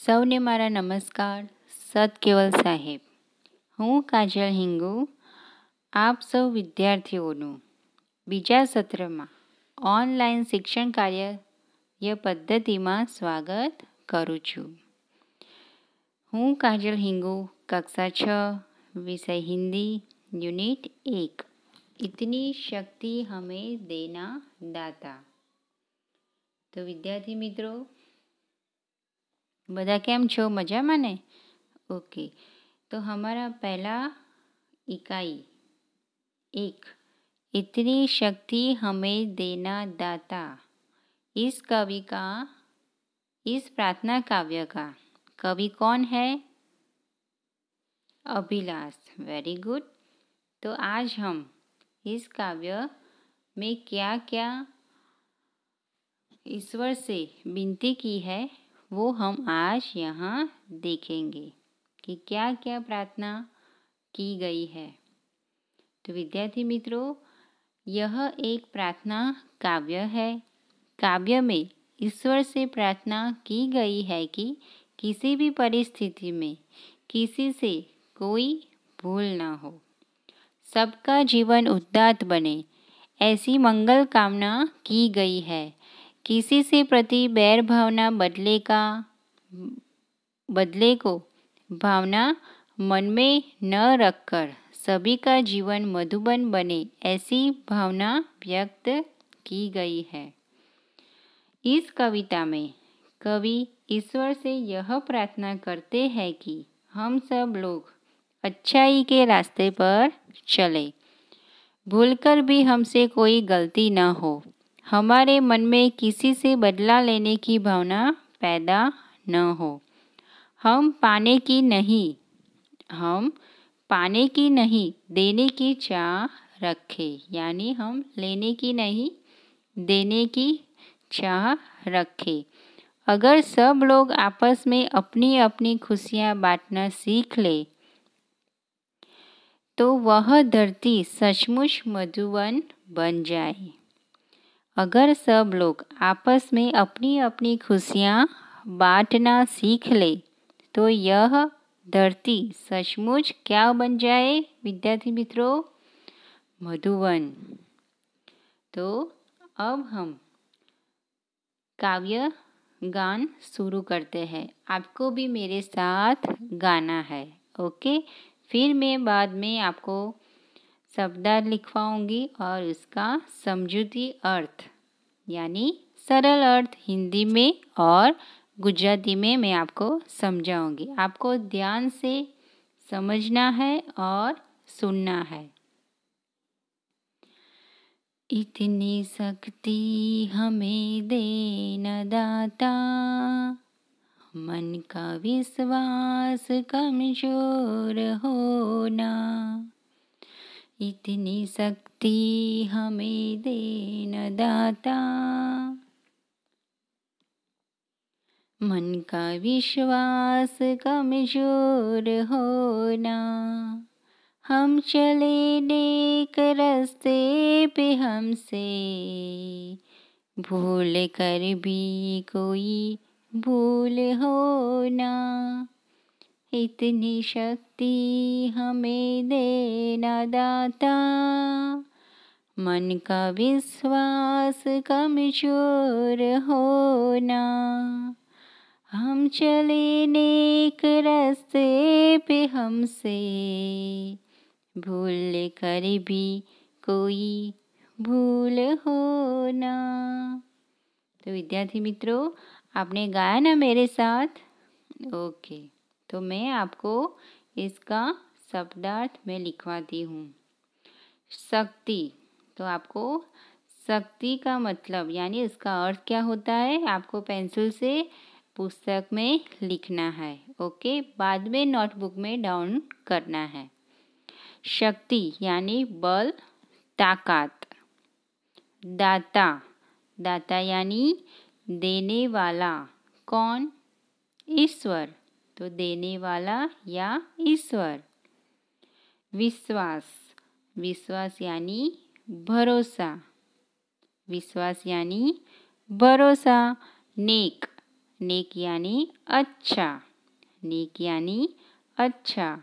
સૌને મારા નમસ્કાર સત કેવલ સાહેબ હું કાજલ હિંગુ આપ સૌ વિદ્યાર્થીઓનું બીજા સત્રમાં ઓનલાઈન શિક્ષણ કાર્ય પદ્ધતિમાં સ્વાગત કરું છું હું કાજલ હિંગુ કક્ષા છ વિષય હિન્દી યુનિટ એક ઇતની શક્તિ હમે દેના દાતા તો વિદ્યાર્થી મિત્રો બધા केम छो मजा ને ओके तो हमारा पहला इकाई एक इतनी शक्ति हमें देना दाता इस कवि का इस प्रार्थना काव्य का कवि कौन है अभिलाष वेरी गुड तो आज हम इस काव्य में क्या क्या ईश्वर से विनती की है वो हम आज यहाँ देखेंगे कि क्या क्या प्रार्थना की गई है तो विद्यार्थी मित्रों यह एक प्रार्थना काव्य है काव्य में ईश्वर से प्रार्थना की गई है कि किसी भी परिस्थिति में किसी से कोई भूल ना हो सबका जीवन उद्दात बने ऐसी मंगल कामना की गई है किसी से प्रति बैर भावना बदले का बदले को भावना मन में न रखकर सभी का जीवन मधुबन बने ऐसी भावना व्यक्त की गई है इस कविता में कवि ईश्वर से यह प्रार्थना करते हैं कि हम सब लोग अच्छाई के रास्ते पर चले भूलकर भी हमसे कोई गलती ना हो हमारे मन में किसी से बदला लेने की भावना पैदा न हो हम पाने की नहीं हम पाने की नहीं देने की चाह रखे यानी हम लेने की नहीं देने की चाह रखे अगर सब लोग आपस में अपनी अपनी खुशियाँ बांटना सीख ले तो वह धरती सचमुच मधुवन बन जाए अगर सब लोग आपस में अपनी अपनी खुशियाँ बांटना सीख ले तो यह धरती सचमुच क्या बन जाए विद्यार्थी मित्रों मधुवन तो अब हम काव्य गान शुरू करते हैं आपको भी मेरे साथ गाना है ओके फिर मैं बाद में आपको शब्दार्थ लिखवाऊंगी और उसका समझूती अर्थ यानी सरल अर्थ हिंदी में और गुजराती में मैं आपको समझाऊंगी आपको ध्यान से समझना है और सुनना है इतनी शक्ति हमें देना दाता मन का विश्वास कमजोर होना इतनी शक्ति हमें देन दाता मन का विश्वास कमजोर होना हम चले नेक रस्ते पे हमसे भूल कर भी कोई भूल होना इतनी शक्ति हमें देना दाता मन का विश्वास कमजोर होना हम चले नेक रस्ते पे हमसे भूल कर भी कोई होना तो विद्यार्थी मित्रों आपने गाया ना मेरे साथ ओके okay. तो मैं आपको इसका शब्दार्थ में लिखवाती हूँ शक्ति तो आपको शक्ति का मतलब यानी इसका अर्थ क्या होता है आपको पेंसिल से पुस्तक में लिखना है ओके बाद में नोटबुक में डाउन करना है शक्ति यानी बल ताकत दाता दाता यानी देने वाला कौन ईश्वर तो देने वाला या ईश्वर विश्वास विश्वास यानी भरोसा विश्वास यानी भरोसा नेक नेक यानी अच्छा नेक यानी अच्छा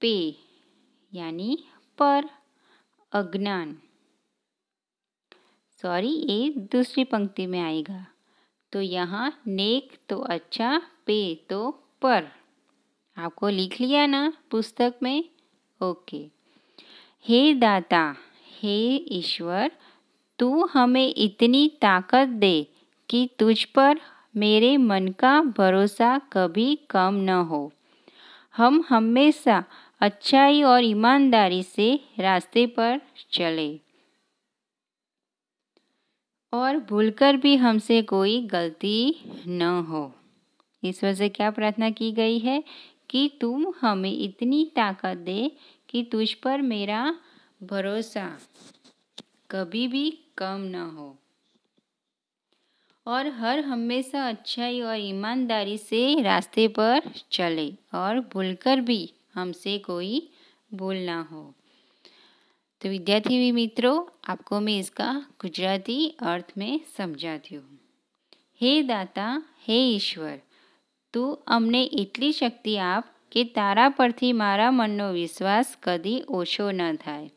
पे यानी पर अज्ञान सॉरी ये दूसरी पंक्ति में आएगा तो यहाँ नेक तो अच्छा पे तो पर आपको लिख लिया ना पुस्तक में ओके हे दाता हे ईश्वर तू हमें इतनी ताकत दे कि तुझ पर मेरे मन का भरोसा कभी कम न हो हम हमेशा अच्छाई और ईमानदारी से रास्ते पर चले और भूलकर भी हमसे कोई गलती न हो ईश्वर से क्या प्रार्थना की गई है कि तुम हमें इतनी ताकत दे कि तुझ पर मेरा भरोसा कभी भी कम न हो और हर हमेशा अच्छाई और ईमानदारी से रास्ते पर चले और भूलकर भी हमसे कोई भूल ना हो तो विद्यार्थी भी मित्रों आपको मैं इसका गुजराती अर्थ में समझाती हूँ हे दाता हे ईश्वर तू अमने इतनी शक्ति आप कि तारा पर थी मारा मनो विश्वास कदी ओछो न थाय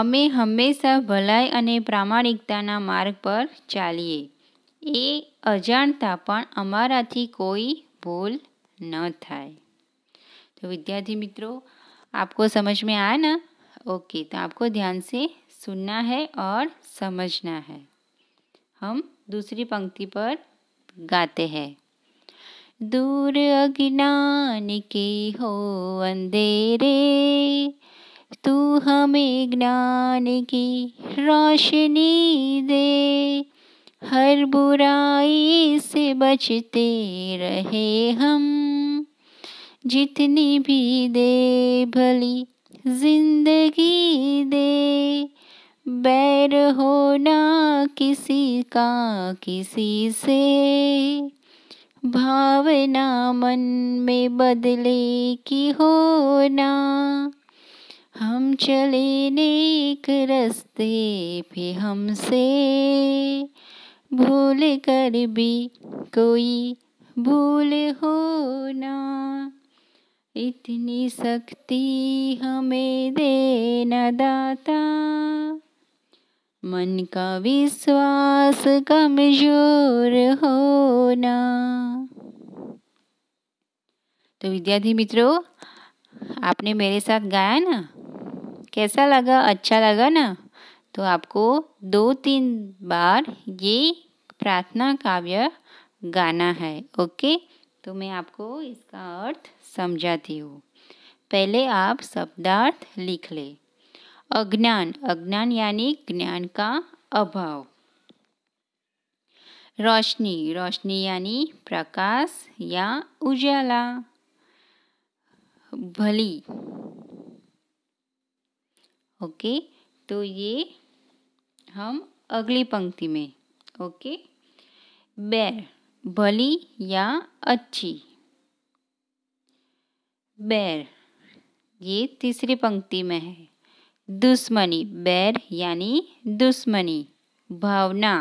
अमे हमेशा भलाई और प्राणिकता मार्ग पर चालिए ए अजाणता अमरा कोई भूल न थाय तो विद्यार्थी मित्रों आपको समझ में आया ना ओके तो आपको ध्यान से सुनना है और समझना है हम दूसरी पंक्ति पर गाते हैं दूर अज्ञान के हो अंधेरे तू हमें ज्ञान की रोशनी दे हर बुराई से बचते रहे हम जितनी भी दे भली जिंदगी दे बैर होना किसी का किसी से भावना मन में बदले की होना हम चले नेक रस्ते पे हमसे भूल कर भी कोई भूल होना इतनी शक्ति हमें दे न दाता मन का विश्वास कमजोर होना तो विद्यार्थी मित्रों आपने मेरे साथ गाया ना कैसा लगा अच्छा लगा ना तो आपको दो तीन बार ये प्रार्थना काव्य गाना है ओके तो मैं आपको इसका अर्थ समझाती हूँ पहले आप शब्दार्थ लिख ले अज्ञान अज्ञान यानी ज्ञान का अभाव रोशनी रोशनी यानी प्रकाश या उजाला भली ओके तो ये हम अगली पंक्ति में ओके बैर भली या अच्छी बैर ये तीसरी पंक्ति में है दुश्मनी बैर यानी दुश्मनी भावना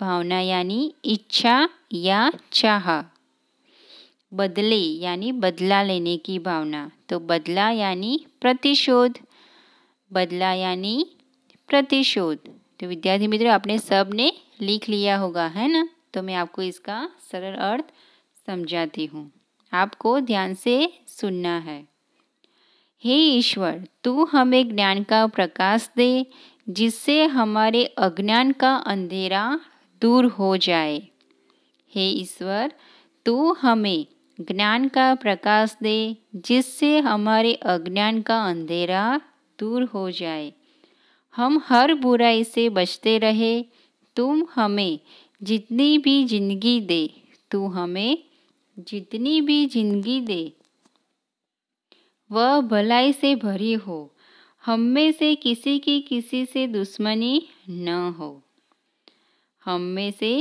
भावना यानी इच्छा या चाह बदले यानी बदला लेने की भावना तो बदला यानी प्रतिशोध बदला यानी प्रतिशोध तो विद्यार्थी मित्रों आपने सब ने लिख लिया होगा है ना तो मैं आपको इसका सरल अर्थ समझाती हूँ आपको ध्यान से सुनना है हे ईश्वर तू हमें ज्ञान का प्रकाश दे जिससे हमारे अज्ञान का अंधेरा दूर हो जाए हे ईश्वर तू हमें ज्ञान का प्रकाश दे जिससे हमारे अज्ञान का अंधेरा दूर हो जाए हम हर बुराई से बचते रहे तुम हमें जितनी भी जिंदगी दे तू हमें जितनी भी जिंदगी दे वह भलाई से भरी हो हम में से किसी की किसी से दुश्मनी न हो हम में से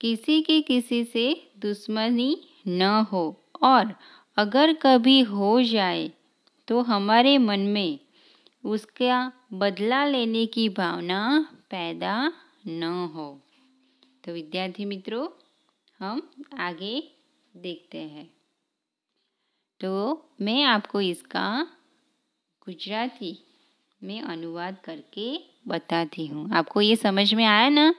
किसी की किसी से दुश्मनी न हो और अगर कभी हो जाए तो हमारे मन में उसका बदला लेने की भावना पैदा न हो तो विद्यार्थी मित्रों हम आगे देखते हैं तो मैं आपको इसका गुजराती में अनुवाद करके बताती हूँ आपको ये समझ में आया ना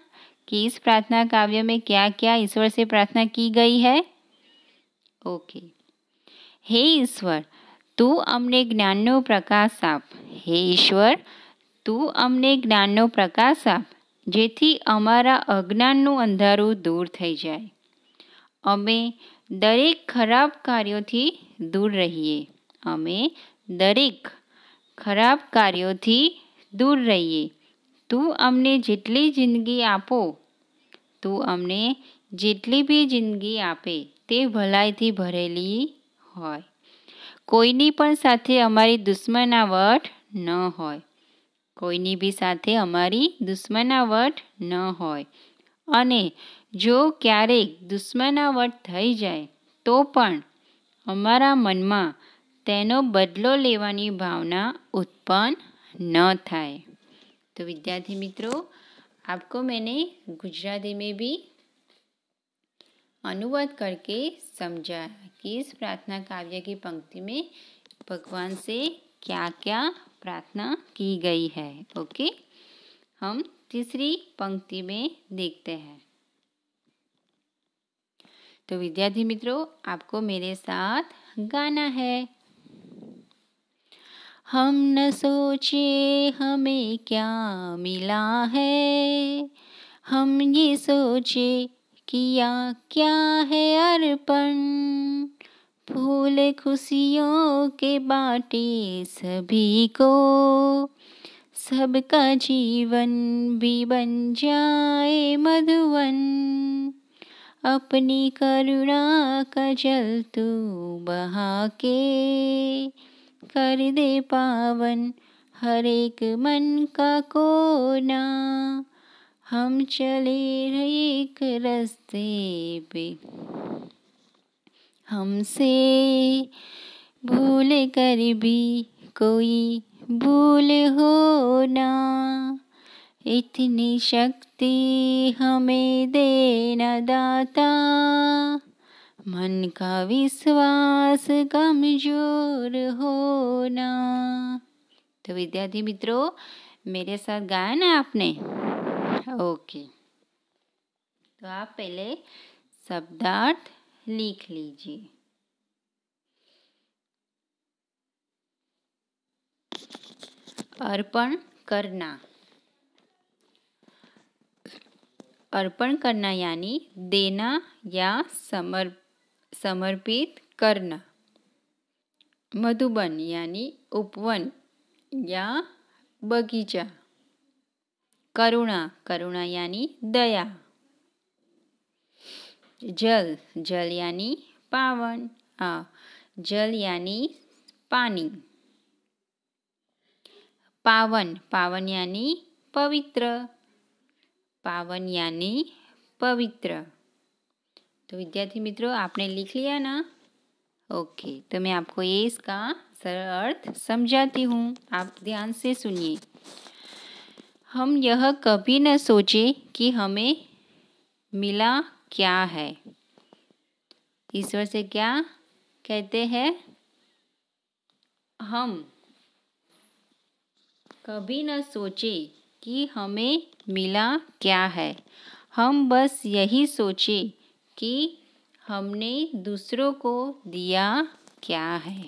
कि इस प्रार्थना काव्य में क्या क्या ईश्वर से प्रार्थना की गई है ઓકે હે ઈશ્વર તું અમને જ્ઞાનનો પ્રકાશ આપ હે ઈશ્વર તું અમને જ્ઞાનનો प्रकाश आप જેથી અમારા અજ્ઞાનનું अंधारू दूर थी जाए અમે દરેક ખરાબ કાર્યોથી દૂર રહીએ અમે દરેક ખરાબ કાર્યોથી દૂર રહીએ તું અમને જેટલી જિંદગી આપો તું અમને જેટલી બી જિંદગી આપે તે ભલાઈથી ભરેલી હોય કોઈની પણ સાથે અમારી દુશ્મનાવટ ન હોય કોઈની બી સાથે અમારી દુશ્મનાવટ ન હોય અને जो ક્યારેક दुश्मनावट थी जाए તો પણ मन में तेनो बदलो लेवा भावना उत्पन्न न थाय तो विद्यार्थी मित्रों आपको मैंने गुजराती में भी अनुवाद करके समझाया कि इस प्रार्थना काव्य की पंक्ति में भगवान से क्या क्या प्रार्थना की गई है ओके हम तीसरी पंक्ति में देखते हैं तो विद्यार्थी मित्रों आपको मेरे साथ गाना है हम न सोचे हमें क्या मिला है हम ये सोचे किया क्या है अर्पण फूल खुशियों के बाटे सभी को सबका जीवन भी बन जाए मधुवन अपनी करुणा का जल तू बहा के कर दे पावन हर एक मन का कोना हम चले एक रस्ते पे हमसे भूल कर भी कोई भूल हो ना इतनी शक्ति हमें देना दाता मन का विश्वास कमजोर होना तो विद्यार्थी मित्रों मेरे साथ गाया ना आपने ओके तो आप पहले शब्दार्थ लिख लीजिए अर्पण करना अर्पण करना यानी देना या समर्प समर्पित करना मधुबन यानी उपवन या बगीचा करुणा करुणा यानी दया जल जल यानी पावन आ जल यानी पानी पावन पावन यानी पवित्र पावन यानी पवित्र तो विद्यार्थी मित्रों आपने लिख लिया ना ओके तो मैं आपको ये इसका सरल अर्थ समझाती हूँ आप ध्यान से सुनिए हम यह कभी न सोचे कि हमें मिला क्या है ईश्वर से क्या कहते हैं हम कभी न सोचे कि हमें मिला क्या है हम बस यही सोचे कि हमने दूसरों को दिया क्या है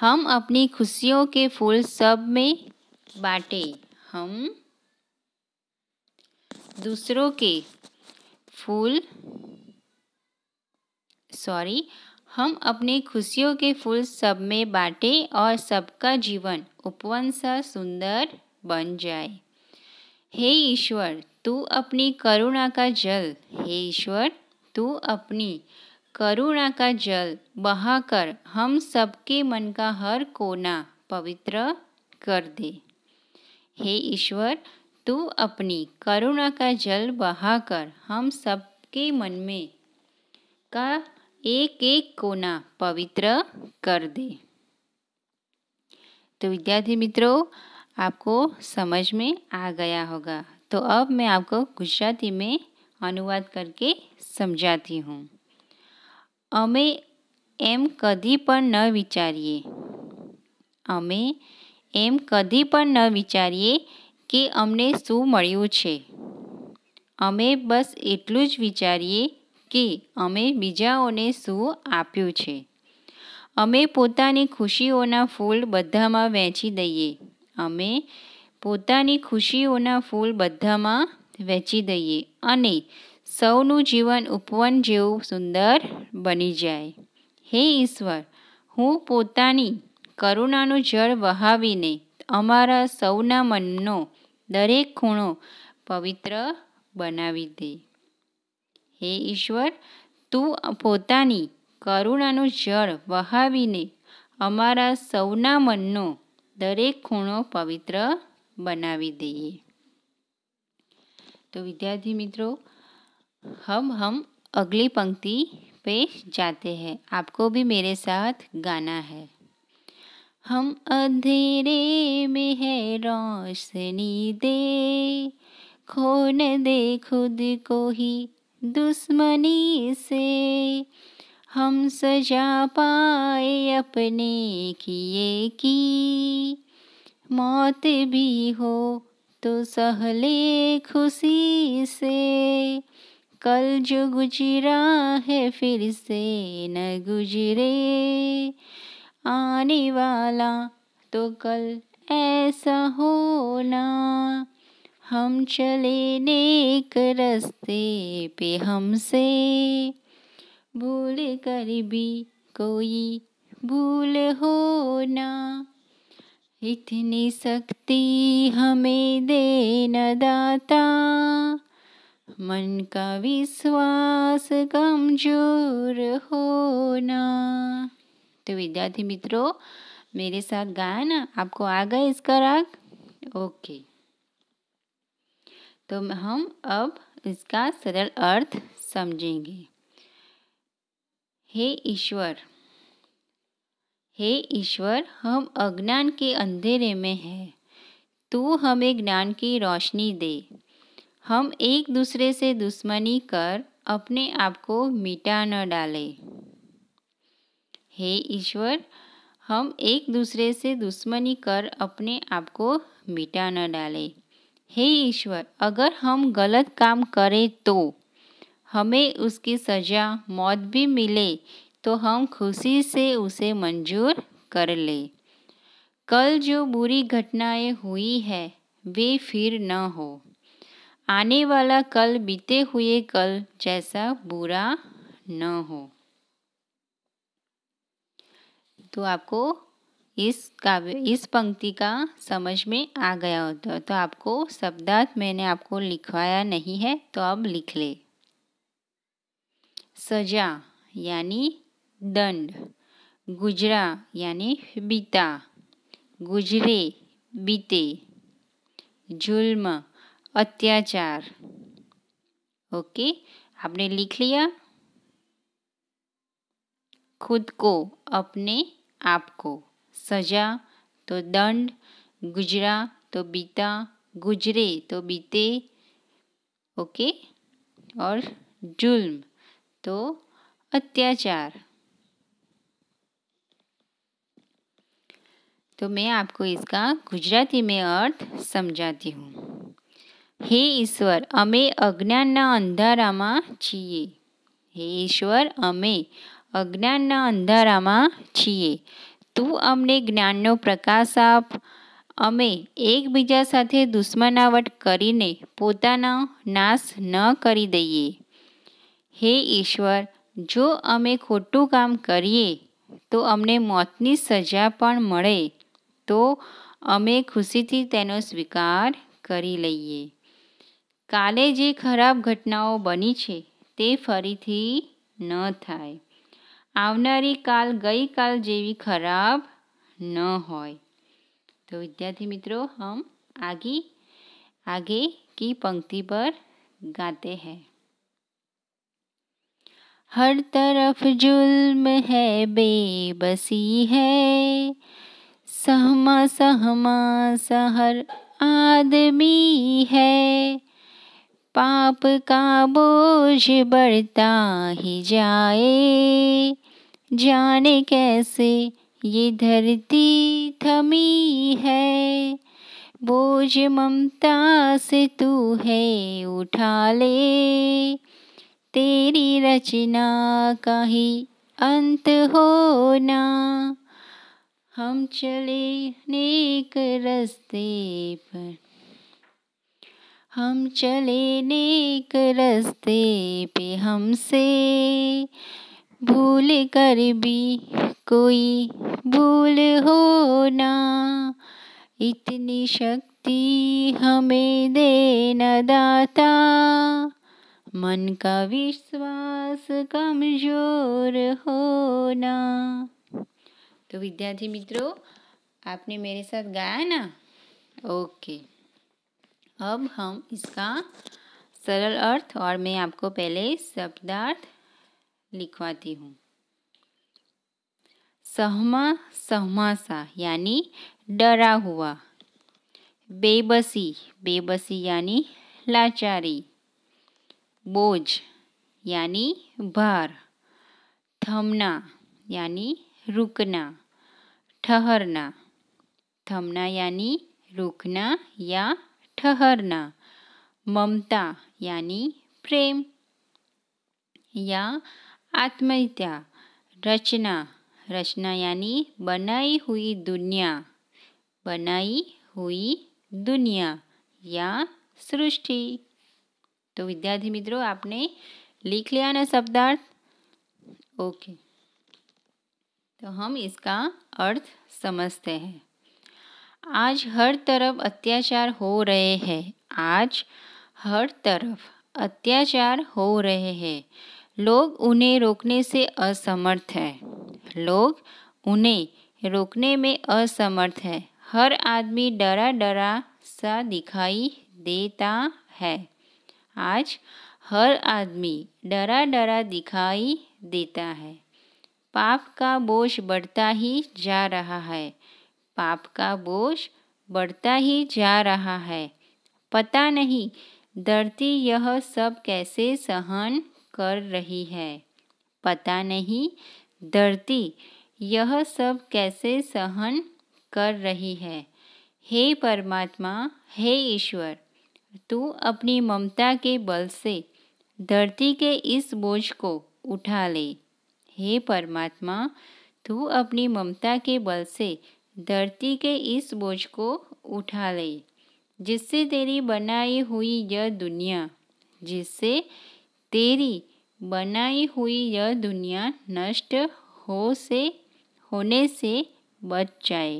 हम अपनी खुशियों के फूल सब में बाटे हम दूसरों के फूल सॉरी हम अपने खुशियों के फूल सब में बांटे और सबका जीवन उपवन सा सुंदर बन जाए हे ईश्वर तू अपनी करुणा का जल हे ईश्वर तू अपनी करुणा का जल बहाकर हम सबके मन का हर कोना पवित्र कर दे हे ईश्वर तू अपनी करुणा का जल बहाकर हम सबके मन में का एक एक कोना पवित्र कर दे तो विद्यार्थी मित्रों आपको समझ में आ गया होगा तो अब मैं आपको गुजराती में अनुवाद करके समझाती हूँ अमे एम कभी पर न विचारीए अमे एम कभी पर न विचारीए कि अमने शू मू अमे बस एटलूज विचारीए કે અમે બીજાઓને શું આપ્યું છે અમે પોતાની ખુશીઓના ફૂલ બધામાં વહેંચી દઈએ અમે પોતાની ખુશીઓના ફૂલ બધામાં વહેંચી દઈએ અને સૌનું જીવન ઉપવન જેવું સુંદર બની જાય હે ઈશ્વર હું પોતાની કરુણાનું જળ વહાવીને અમારા સૌના મનનો દરેક ખૂણો પવિત્ર બનાવી દે हे ईश्वर तू अपनी करुणाનો જળ વહાવીને અમારું સૌના મનનો દરેક ખૂણો પવિત્ર બનાવી દઈએ તો વિદ્યાર્થી મિત્રો હમ હમ اگલી પંક્તિ પે જાતે હે આપકો ભી મેરે સાથ ગાના હે હમ અંધેરે મે હે રોશની દેખો ને દેખુદ કોહી दुश्मनी से हम सजा पाए अपने किए की मौत भी हो तो सहले खुशी से कल जो गुजरा है फिर से न गुजरे आने वाला तो कल ऐसा होना हम चले नेक रस्ते पे हमसे भूल कर भी कोई भूल हो ना इतनी शक्ति हमें दे न दाता मन का विश्वास कमजोर होना तो विद्यार्थी मित्रों मेरे साथ गाया ना आपको आ गए इसका राग ओके तो हम अब इसका सरल अर्थ समझेंगे हे ईश्वर हे ईश्वर हम अज्ञान के अंधेरे में हैं तू हमें ज्ञान की रोशनी दे हम एक दूसरे से दुश्मनी कर अपने आप को मिटा न डाले हे ईश्वर हम एक दूसरे से दुश्मनी कर अपने आप को मिटा न डालें हे ईश्वर अगर हम गलत काम करें तो हमें उसकी सज़ा मौत भी मिले तो हम खुशी से उसे मंजूर कर ले कल जो बुरी घटनाएं हुई है वे फिर न हो आने वाला कल बीते हुए कल जैसा बुरा न हो तो आपको इस काव्य इस पंक्ति का समझ में आ गया होता तो आपको शब्दार्थ मैंने आपको लिखवाया नहीं है तो अब लिख ले सजा यानी दंड गुजरा यानी बीता गुजरे बीते जुल्म अत्याचार ओके आपने लिख लिया खुद को अपने आप को सजा तो दंड गुजरा तो बीता गुजरे तो बीते ओके और जुल्म तो अत्याचार तो मैं आपको इसका गुजराती में अर्थ समझाती हूँ हे ईश्वर अमे अज्ञान अंधारा में छे हे ईश्वर अमे अज्ञान अंधारा में छे તું અમને જ્ઞાનનો પ્રકાશ આપ અમે એકબીજા સાથે દુશ્મનાવટ કરીને પોતાનો નાશ ન કરી દઈએ હે ઈશ્વર જો અમે ખોટું કામ કરીએ તો અમને મોતની સજા પણ મળે તો અમે ખુશીથી તેનો સ્વીકાર કરી લઈએ કાલે જે ખરાબ ઘટનાઓ બની છે તે ફરીથી ન થાય आनारी काल गई काल जेवी खराब न हो तो विद्यार्थी मित्रों हम आगे आगे की पंक्ति पर गाते हैं हर तरफ जुल्म है बेबसी है सहमा सहमा सहर आदमी है पाप का बोझ बढ़ता ही जाए जाने कैसे ये धरती थमी है बोझ ममता से तू है उठा ले तेरी रचना का ही अंत होना हम चले नेक रस्ते पर हम चले नेक रस्ते पे हमसे भूल कर भी कोई भूल हो ना इतनी शक्ति हमें देना दाता मन का विश्वास कमजोर होना तो विद्यार्थी मित्रों आपने मेरे साथ गाया ना ओके अब हम इसका सरल अर्थ और मैं आपको पहले शब्दार्थ लिखवाती हूँ सहमा सहमासा यानी डरा हुआ बेबसी बेबसी यानी लाचारी बोझ यानी भार थमना यानी रुकना ठहरना थमना यानी रुकना या ठहरना ममता यानी प्रेम या आत्महत्या रचना रचना यानी बनाई हुई दुनिया बनाई हुई दुनिया या सृष्टि तो विद्यार्थी मित्रों आपने लिख लिया ना शब्दार्थ ओके तो हम इसका अर्थ समझते हैं आज हर तरफ अत्याचार हो रहे हैं आज हर तरफ अत्याचार हो रहे हैं लोग उन्हें रोकने से असमर्थ हैं लोग उन्हें रोकने में असमर्थ हैं हर आदमी डरा डरा सा दिखाई देता है आज हर आदमी डरा डरा दिखाई देता है पाप का बोझ बढ़ता ही जा रहा है पाप का बोझ बढ़ता ही जा रहा है पता नहीं धरती यह सब कैसे सहन कर रही है पता नहीं धरती यह सब कैसे सहन कर रही है हे परमात्मा हे ईश्वर तू अपनी ममता के बल से धरती के इस बोझ को उठा ले हे परमात्मा तू अपनी ममता के बल से धरती के इस बोझ को उठा ले जिससे तेरी बनाई हुई यह दुनिया जिससे तेरी बनाई हुई यह दुनिया नष्ट हो से होने से बच जाए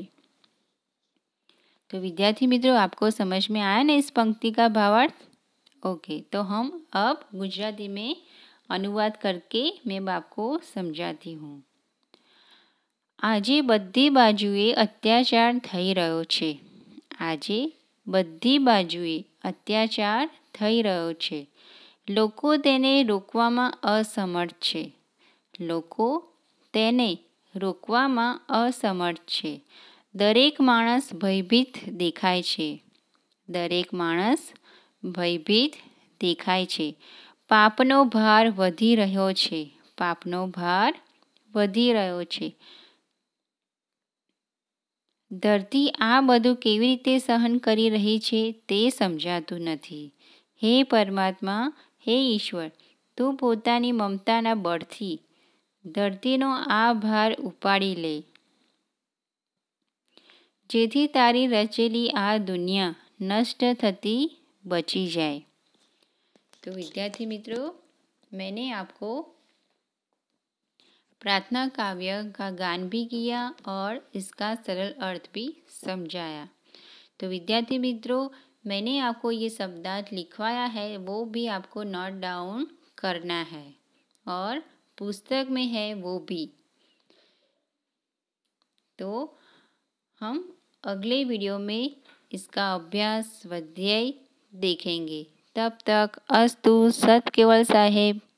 तो विद्यार्थी मित्रों आपको समझ में आया ना इस पंक्ति का भावार्थ ओके तो हम अब गुजराती में अनुवाद करके मैं बाप को समझाती हूँ બધી બાજુએ અત્યાચાર अत्याचार थी रो આજે બધી बाजुए अत्याचार थी રહ્યો લોકો તેને રોકવામાં અસમર્થ છે લોકો તેને રોકવામાં અસમર્થ છે દરેક માણસ ભયભીત દેખાય છે દરેક માણસ ભયભીત દેખાય છે પાપનો ભાર વધી રહ્યો છે પાપનો ભાર વધી રહ્યો છે ધરતી આ બધું કેવી રીતે સહન કરી રહી છે તે સમજાતું નથી હે પરમાત્મા हे ईश्वर तू पोता ममता बल थी धरती आ भार उपाड़ी ले जे तारी रचेली आ दुनिया नष्ट थती बची जाए तो विद्यार्थी मित्रों मैंने आपको प्रार्थना काव्य का गान भी किया और इसका सरल अर्थ भी समझाया तो विद्यार्थी मित्रों मैंने आपको ये शब्दार्थ लिखवाया है वो भी आपको नोट डाउन करना है और पुस्तक में है वो भी तो हम अगले वीडियो में इसका अभ्यास स्वाध्याय देखेंगे तब तक अस्तु सत केवल साहेब